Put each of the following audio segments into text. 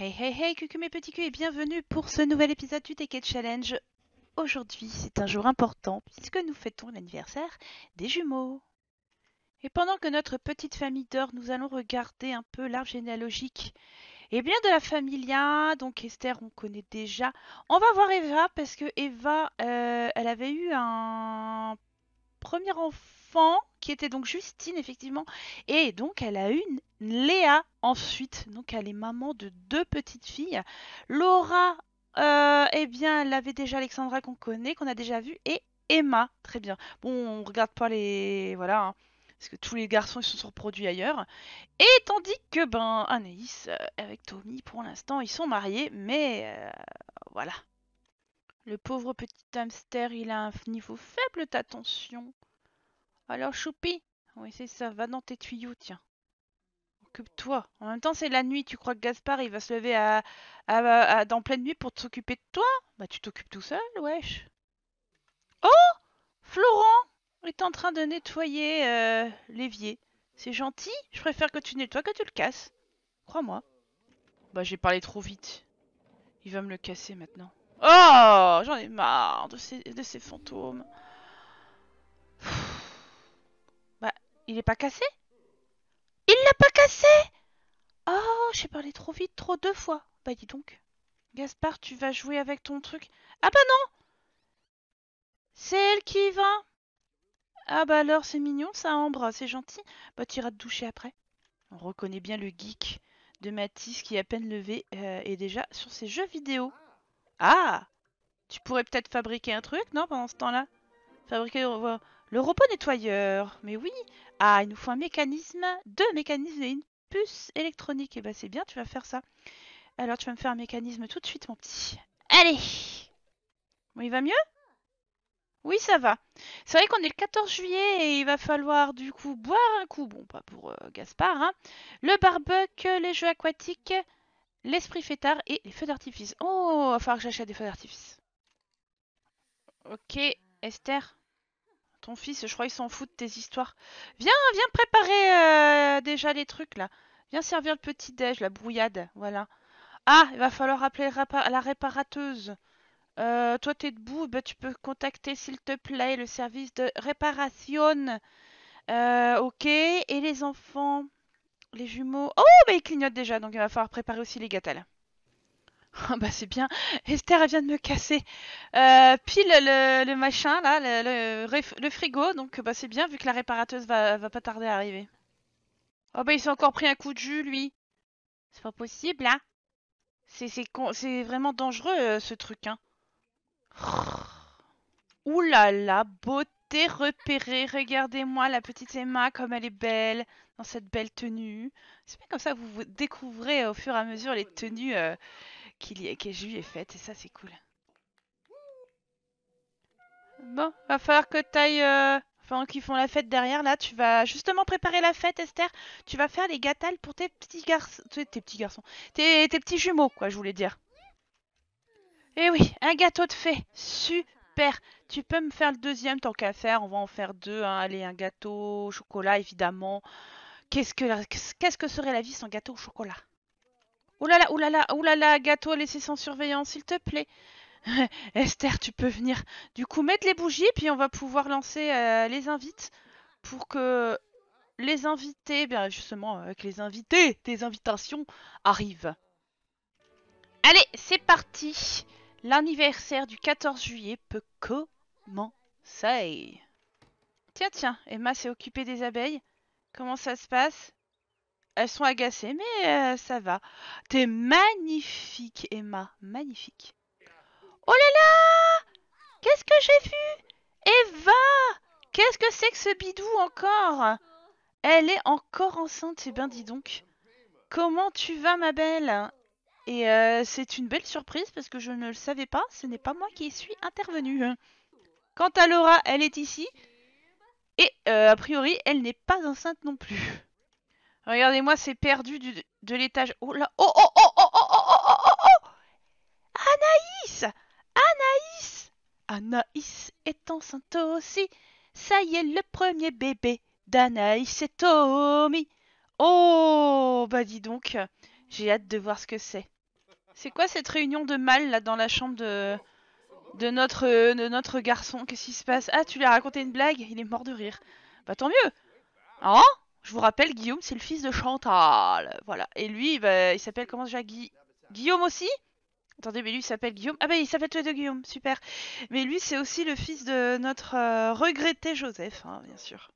Hey hey hey, cucu mes petits culs et bienvenue pour ce nouvel épisode du TK Challenge. Aujourd'hui, c'est un jour important puisque nous fêtons l'anniversaire des jumeaux. Et pendant que notre petite famille dort, nous allons regarder un peu l'arbre généalogique. Et eh bien de la familia, donc Esther on connaît déjà. On va voir Eva parce que Eva, euh, elle avait eu un premier enfant qui était donc Justine, effectivement. Et donc, elle a une Léa ensuite. Donc, elle est maman de deux petites filles. Laura, euh, eh bien, elle avait déjà Alexandra qu'on connaît, qu'on a déjà vue, et Emma. Très bien. Bon, on regarde pas les. Voilà. Hein, parce que tous les garçons ils se sont reproduits ailleurs. Et tandis que ben Anaïs euh, avec Tommy pour l'instant ils sont mariés, mais euh, voilà. Le pauvre petit hamster il a un niveau faible d'attention. Alors, choupi Oui, c'est ça, va dans tes tuyaux, tiens. Occupe-toi. En même temps, c'est la nuit, tu crois que Gaspard, il va se lever à, à, dans pleine nuit pour s'occuper de toi Bah, tu t'occupes tout seul, wesh. Oh Florent est en train de nettoyer euh, l'évier. C'est gentil, je préfère que tu nettoies que tu le casses. Crois-moi. Bah, j'ai parlé trop vite. Il va me le casser maintenant. Oh J'en ai marre de ces, de ces fantômes. Il est pas cassé Il l'a pas cassé Oh, j'ai parlé trop vite, trop deux fois. Bah dis donc. Gaspard, tu vas jouer avec ton truc. Ah bah non C'est elle qui va Ah bah alors, c'est mignon ça, Ambre, c'est gentil. Bah tu iras te doucher après. On reconnaît bien le geek de Matisse qui, à peine levé, euh, et est déjà sur ses jeux vidéo. Ah Tu pourrais peut-être fabriquer un truc, non, pendant ce temps-là Fabriquer, euh, le repos nettoyeur, mais oui. Ah, il nous faut un mécanisme, deux mécanismes et une puce électronique. Et eh bah ben, c'est bien, tu vas faire ça. Alors tu vas me faire un mécanisme tout de suite, mon petit. Allez Bon, il va mieux Oui, ça va. C'est vrai qu'on est le 14 juillet et il va falloir du coup boire un coup. Bon, pas pour euh, Gaspard, hein. Le barbecue, les jeux aquatiques, l'esprit fêtard et les feux d'artifice. Oh, il va falloir que j'achète des feux d'artifice. Ok, Esther fils, je crois, il s'en fout de tes histoires. Viens, viens préparer euh, déjà les trucs là. Viens servir le petit déj, la brouillade, voilà. Ah, il va falloir appeler la réparateuse. Euh, toi, t'es debout, bah, tu peux contacter, s'il te plaît, le service de réparation. Euh, ok, et les enfants, les jumeaux. Oh, bah, ils clignotent déjà, donc il va falloir préparer aussi les gâtales ah bah c'est bien. Esther, elle vient de me casser. Euh, pile le, machin, là, le, frigo. Donc bah c'est bien, vu que la réparateuse va, va pas tarder à arriver. Oh bah il s'est encore pris un coup de jus, lui. C'est pas possible, là. Hein. C'est c'est vraiment dangereux, euh, ce truc, hein. Ouh là là, beauté repérée. Regardez-moi la petite Emma, comme elle est belle dans cette belle tenue. C'est bien comme ça que vous, vous découvrez au fur et à mesure les tenues... Euh, qu'il y ait je lui ai faite, et ça, c'est cool. Bon, va falloir que t'ailles... Euh, enfin, qu'ils font la fête derrière, là, tu vas justement préparer la fête, Esther. Tu vas faire les gâtales pour tes petits garçons... Tes petits garçons... Tes, petits jumeaux, quoi, je voulais dire. Eh oui, un gâteau de fée. Super. Tu peux me faire le deuxième, tant qu'à faire. On va en faire deux, hein. Allez, un gâteau au chocolat, évidemment. Qu'est-ce que, qu'est-ce que serait la vie sans gâteau au chocolat Oulala, oulala, oulala, gâteau, laissé sans surveillance, s'il te plaît. Esther, tu peux venir. Du coup, mettre les bougies, puis on va pouvoir lancer euh, les invites pour que les invités, bien justement, euh, que les invités des invitations arrivent. Allez, c'est parti. L'anniversaire du 14 juillet peut commencer. Tiens, tiens, Emma s'est occupée des abeilles. Comment ça se passe elles sont agacées, mais euh, ça va. T'es magnifique, Emma. Magnifique. Oh là là Qu'est-ce que j'ai vu Eva Qu'est-ce que c'est que ce bidou encore Elle est encore enceinte, et eh ben dis donc. Comment tu vas, ma belle Et euh, c'est une belle surprise parce que je ne le savais pas, ce n'est pas moi qui suis intervenue. Quant à Laura, elle est ici. Et euh, a priori, elle n'est pas enceinte non plus. Regardez-moi, c'est perdu de l'étage. Oh là Oh oh oh oh oh oh oh oh oh, oh. Anaïs Anaïs Anaïs est enceinte aussi. Ça y est, le premier bébé d'Anaïs et Tommy. Oh Bah dis donc, j'ai hâte de voir ce que c'est. C'est quoi cette réunion de mal, là dans la chambre de, de, notre, de notre garçon Qu'est-ce qui se passe Ah, tu lui as raconté une blague Il est mort de rire. Bah tant mieux Hein je vous rappelle, Guillaume, c'est le fils de Chantal. Voilà. Et lui, il s'appelle comment déjà Guillaume aussi Attendez, mais lui, il s'appelle Guillaume. Ah bah, il s'appelle tous les Guillaume, super. Mais lui, c'est aussi le fils de notre euh, regretté Joseph, hein, bien sûr.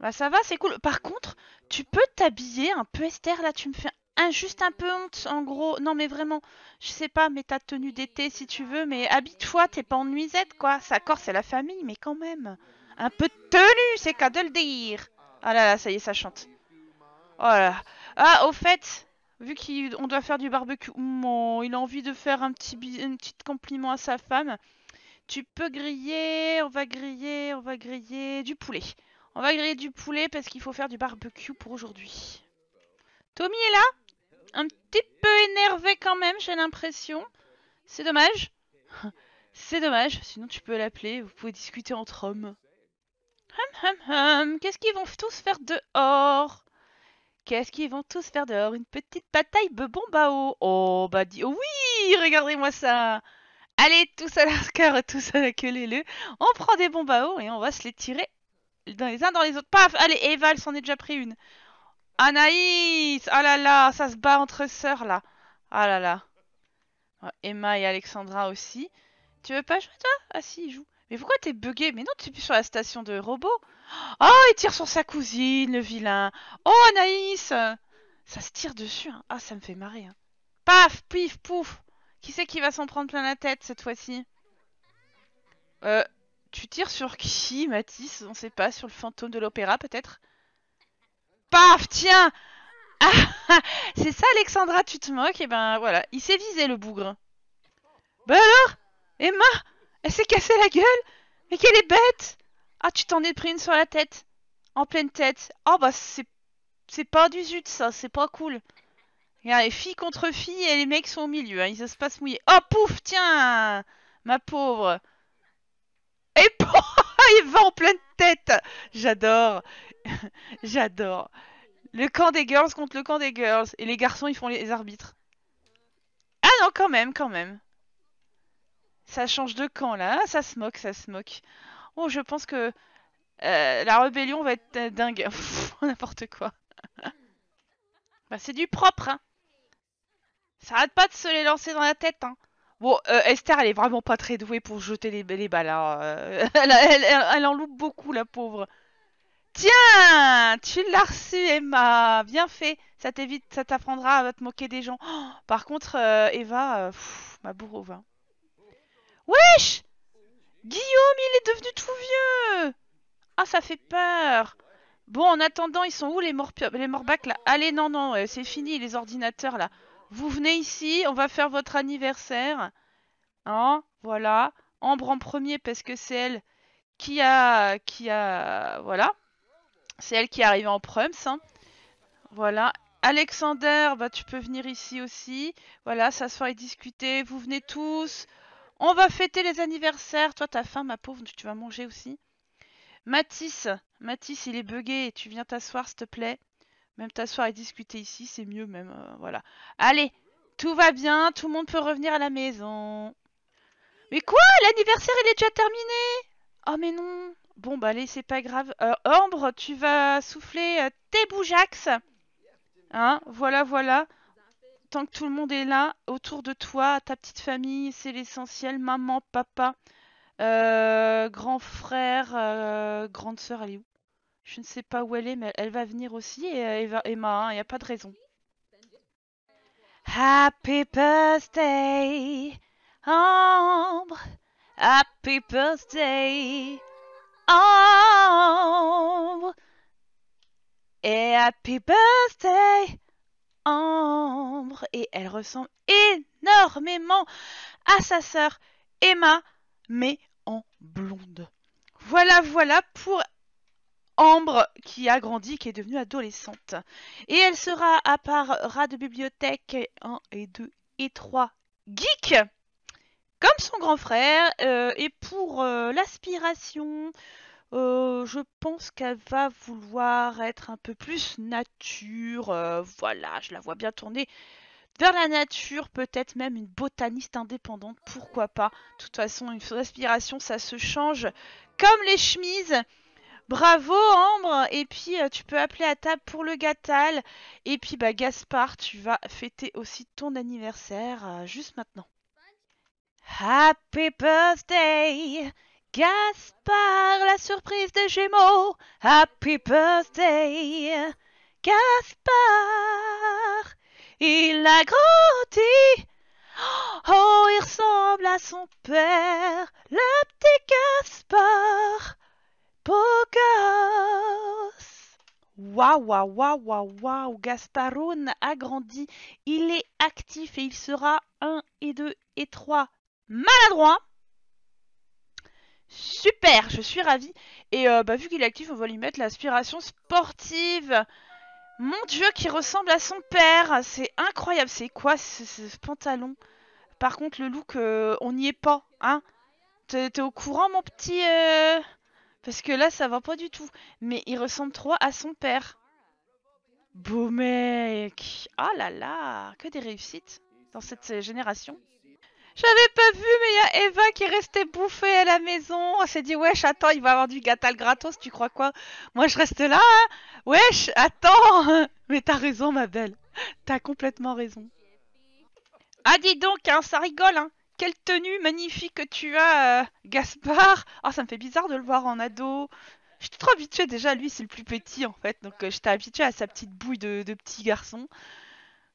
Bah ça va, c'est cool. Par contre, tu peux t'habiller un peu Esther, là, tu me fais un, juste un peu honte, en gros. Non, mais vraiment, je sais pas, mais ta tenue d'été, si tu veux, mais habite-toi, t'es pas en nuisette, quoi. Ça, Corse, c'est la famille, mais quand même. Un peu de tenue, c'est qu'à de le dire. Ah là là, ça y est, ça chante. Oh là Ah, au fait, vu qu'on doit faire du barbecue, il a envie de faire un petit, un petit compliment à sa femme. Tu peux griller, on va griller, on va griller du poulet. On va griller du poulet parce qu'il faut faire du barbecue pour aujourd'hui. Tommy est là Un petit peu énervé quand même, j'ai l'impression. C'est dommage. C'est dommage, sinon tu peux l'appeler, vous pouvez discuter entre hommes. Hum, hum, hum, qu'est-ce qu'ils vont tous faire dehors Qu'est-ce qu'ils vont tous faire dehors Une petite bataille de bombao Oh, bah dis... Oh, oui Regardez-moi ça Allez, tous à l'arcade, tous à la queue le On prend des bombao et on va se les tirer dans les uns dans les autres. Paf Allez, Eval s'en est déjà pris une. Anaïs Ah là là, ça se bat entre sœurs, là. Ah là là. Emma et Alexandra aussi. Tu veux pas jouer, toi Ah si, ils mais pourquoi t'es bugué Mais non, tu es sur la station de robots. Oh, il tire sur sa cousine, le vilain. Oh, Anaïs Ça se tire dessus. Hein. Ah, ça me fait marrer. Hein. Paf, pif, pouf. Qui c'est qui va s'en prendre plein la tête cette fois-ci Euh, tu tires sur qui, Mathis On sait pas, sur le fantôme de l'opéra peut-être Paf, tiens ah, C'est ça, Alexandra, tu te moques Et eh ben voilà, il s'est visé le bougre. Ben alors Emma elle s'est cassée la gueule Mais qu'elle est bête Ah, tu t'en es pris une sur la tête. En pleine tête. Oh, bah, c'est c'est pas du zut, ça. C'est pas cool. Regarde, les filles contre filles et les mecs sont au milieu. Hein. Ils se passent mouiller. Oh, pouf Tiens Ma pauvre Et il va en pleine tête J'adore J'adore Le camp des girls contre le camp des girls. Et les garçons, ils font les arbitres. Ah non, quand même, quand même. Ça change de camp là, hein, ça se moque, ça se moque. Oh, je pense que euh, la rébellion va être euh, dingue. N'importe quoi. Bah, c'est du propre, hein. Ça arrête pas de se les lancer dans la tête, hein. Bon, euh, Esther, elle est vraiment pas très douée pour jeter les, balles. Hein, elle, en loupe beaucoup, la pauvre. Tiens, tu l'as reçu, Emma. Bien fait. Ça t'évite, ça t'apprendra à te moquer des gens. Oh, par contre, Eva, ma bourreau, Wesh Guillaume, il est devenu tout vieux Ah, ça fait peur Bon, en attendant, ils sont où les, les morbacs là Allez, non, non, euh, c'est fini les ordinateurs là. Vous venez ici, on va faire votre anniversaire. Hein Voilà. Ambre en premier parce que c'est elle qui a... qui a... Voilà. C'est elle qui est arrivée en prums. Hein. Voilà. Alexander, bah, tu peux venir ici aussi. Voilà, s'asseoir et discuter. Vous venez tous. On va fêter les anniversaires. Toi, t'as faim, ma pauvre. Tu vas manger aussi. Mathis, Mathis, il est bugué. Tu viens t'asseoir, s'il te plaît. Même t'asseoir et discuter ici, c'est mieux même. Euh, voilà. Allez, tout va bien. Tout le monde peut revenir à la maison. Mais quoi L'anniversaire, il est déjà terminé Oh, mais non. Bon, bah allez, c'est pas grave. Ombre, euh, Ambre, tu vas souffler euh, tes boujax. Hein Voilà, voilà tant que tout le monde est là, autour de toi, ta petite famille, c'est l'essentiel, maman, papa, euh, grand frère, euh, grande sœur, elle est où Je ne sais pas où elle est, mais elle va venir aussi, et, euh, Emma, il hein, n'y a pas de raison. Happy birthday, Ambre Happy birthday, Ambre Et happy birthday ambre et elle ressemble énormément à sa sœur Emma, mais en blonde. Voilà, voilà pour Ambre qui a grandi, qui est devenue adolescente. Et elle sera, à part ras de bibliothèque 1 et 2 et 3, geek comme son grand frère. Euh, et pour euh, l'aspiration, euh, je pense qu'elle va vouloir être un peu plus nature. Euh, voilà, je la vois bien tourner vers la nature, peut-être même une botaniste indépendante, pourquoi pas. De toute façon, une respiration, ça se change comme les chemises. Bravo Ambre Et puis euh, tu peux appeler à table pour le gâtal. Et puis bah Gaspard, tu vas fêter aussi ton anniversaire juste maintenant. Happy birthday Gaspard, la surprise des Gémeaux, happy birthday. Gaspard, il a grandi. Oh, il ressemble à son père, le petit Gaspard. Beau gosse. Waouh, waouh, waouh, waouh, waouh. a grandi. Il est actif et il sera un et deux et trois maladroit. Super, je suis ravie. Et euh, bah, vu qu'il est actif, on va lui mettre l'aspiration sportive. Mon dieu, qui ressemble à son père. C'est incroyable. C'est quoi ce, pantalon Par contre, le look, euh, on n'y est pas. Hein T'es au courant, mon petit euh Parce que là, ça va pas du tout. Mais il ressemble trop à son père. Beau mec. Oh là là, que des réussites dans cette génération. J'avais pas vu, mais il y a Eva qui restait bouffée à la maison. On s'est dit, wesh, attends, il va avoir du gâtal gratos, tu crois quoi Moi, je reste là. Hein wesh, attends. Mais t'as raison, ma belle. T'as complètement raison. Ah, dis donc, hein, ça rigole, hein. Quelle tenue magnifique que tu as, euh, Gaspard. Ah, ça me fait bizarre de le voir en ado. Je trop habituée déjà, lui, c'est le plus petit, en fait. Donc, euh, j'étais habituée à sa petite bouille de, de petit garçon.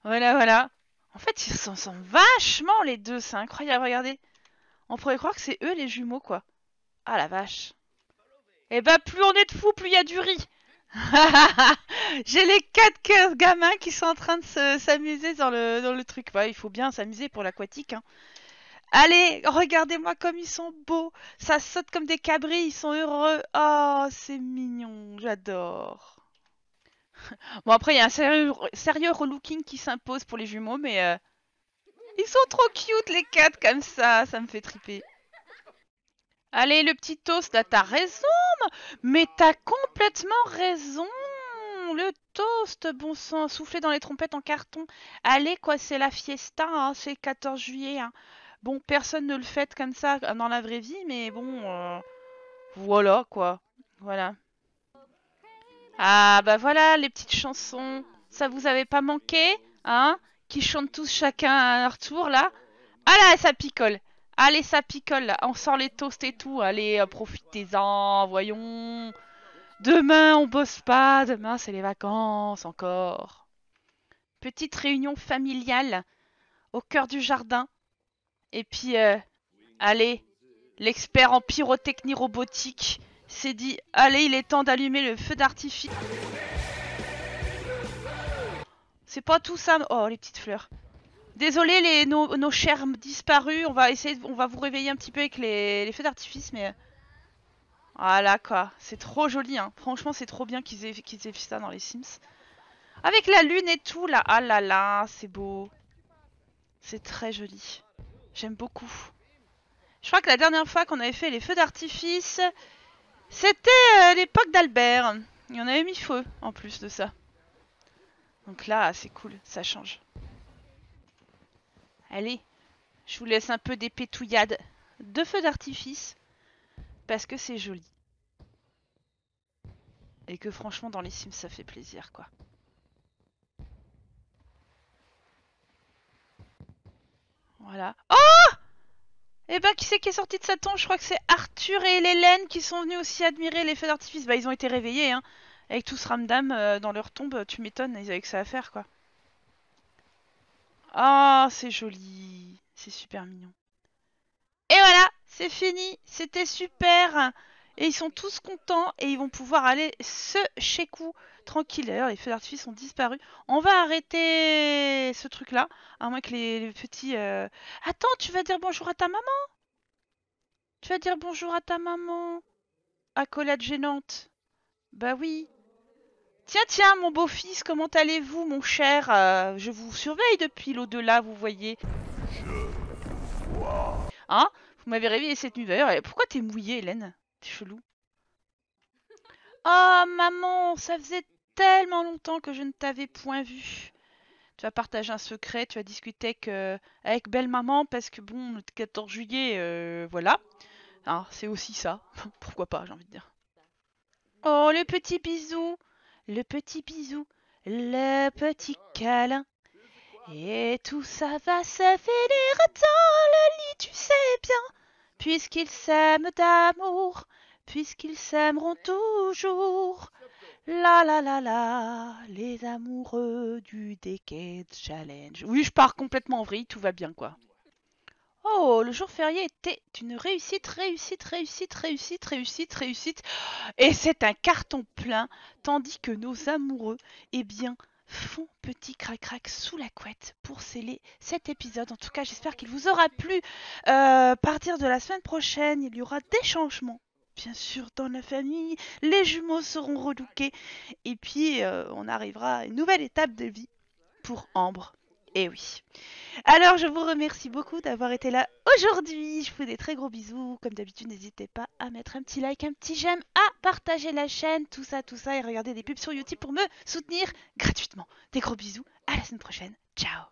Voilà, voilà. En fait, ils s'en sont vachement les deux, c'est incroyable, regardez. On pourrait croire que c'est eux les jumeaux, quoi. Ah la vache. Eh bah, ben, plus on est de fous, plus il y a du riz. J'ai les quatre gamins qui sont en train de s'amuser dans le, truc. Bah, il faut bien s'amuser pour l'aquatique. Hein. Allez, regardez-moi comme ils sont beaux. Ça saute comme des cabris, ils sont heureux. Oh, c'est mignon, j'adore. Bon, après, il y a un sérieux, relooking qui s'impose pour les jumeaux, mais euh, ils sont trop cute, les quatre, comme ça. Ça me fait triper. Allez, le petit toast, t'as raison. Mais t'as complètement raison. Le toast, bon sang, soufflé dans les trompettes en carton. Allez, quoi, c'est la fiesta, hein, c'est le 14 juillet. Hein. Bon, personne ne le fête comme ça dans la vraie vie, mais bon, euh, voilà, quoi. Voilà. Ah bah voilà, les petites chansons. Ça vous avait pas manqué, hein Qui chantent tous chacun à leur tour là. Ah là, ça picole. Allez, ça picole. On sort les toasts et tout. Allez, euh, profitez-en, voyons. Demain, on bosse pas. Demain, c'est les vacances encore. Petite réunion familiale au cœur du jardin. Et puis, euh, allez, l'expert en pyrotechnie robotique s'est dit allez il est temps d'allumer le feu d'artifice. C'est pas tout ça. Oh les petites fleurs. Désolé les nos, nos, chers disparus, on va essayer on va vous réveiller un petit peu avec les, feux d'artifice mais voilà ah quoi, c'est trop joli hein. Franchement, c'est trop bien qu'ils aient, qu'ils aient, fait ça dans les Sims. Avec la lune et tout là, ah là là, c'est beau. C'est très joli. J'aime beaucoup. Je crois que la dernière fois qu'on avait fait les feux d'artifice, c'était euh, l'époque d'Albert. Il y en avait mis feu en plus de ça. Donc là, c'est cool, ça change. Allez, je vous laisse un peu des pétouillades de feux d'artifice parce que c'est joli. Et que franchement, dans les Sims, ça fait plaisir, quoi. Voilà. Oh et eh bah, ben, qui c'est qui est sorti de sa tombe Je crois que c'est Arthur et Hélène qui sont venus aussi admirer les feux d'artifice. Bah, ils ont été réveillés, hein. Avec tout ce ramdam euh, dans leur tombe, euh, tu m'étonnes, ils avaient que ça à faire, quoi. Oh, c'est joli. C'est super mignon. Et voilà, c'est fini. C'était super. Et ils sont tous contents et ils vont pouvoir aller se chez tranquille. D'ailleurs, les feux d'artifice ont disparu. On va arrêter ce truc-là. À moins que les, petits... Euh, Attends, tu vas dire bonjour à ta maman Tu vas dire bonjour à ta maman Accolade gênante. Bah oui. Tiens, tiens, mon beau-fils, comment allez-vous, mon cher euh, Je vous surveille depuis l'au-delà, vous voyez. Je Hein Vous m'avez réveillé cette nuit d'ailleurs. Pourquoi t'es mouillée, Hélène T'es chelou. Oh, maman, ça faisait tellement longtemps que je ne t'avais point vu. Tu as partagé un secret, tu as discuté avec, avec belle-maman parce que, bon, le 14 juillet, euh, voilà. Ah, c'est aussi ça. Pourquoi pas, j'ai envie de dire. Oh, le petit bisou Le petit bisou Le petit câlin Et tout ça va se finir dans le lit, tu sais bien Puisqu'ils s'aiment d'amour Puisqu'ils s'aimeront toujours la la la la, les amoureux du Decade Challenge. Oui, je pars complètement en vrille, tout va bien quoi. Oh, le jour férié était une réussite, réussite, réussite, réussite, réussite, réussite. Et c'est un carton plein, tandis que nos amoureux, eh bien, font petit crac-crac sous la couette pour sceller cet épisode. En tout cas, j'espère qu'il vous aura plu. Euh, partir de la semaine prochaine, il y aura des changements bien sûr, dans la famille. Les jumeaux seront relouqués. Et puis, euh, on arrivera à une nouvelle étape de vie pour Ambre. Et eh oui. Alors, je vous remercie beaucoup d'avoir été là aujourd'hui. Je vous fais des très gros bisous. Comme d'habitude, n'hésitez pas à mettre un petit like, un petit j'aime, à partager la chaîne, tout ça, tout ça, et regarder des pubs sur YouTube pour me soutenir gratuitement. Des gros bisous. À la semaine prochaine. Ciao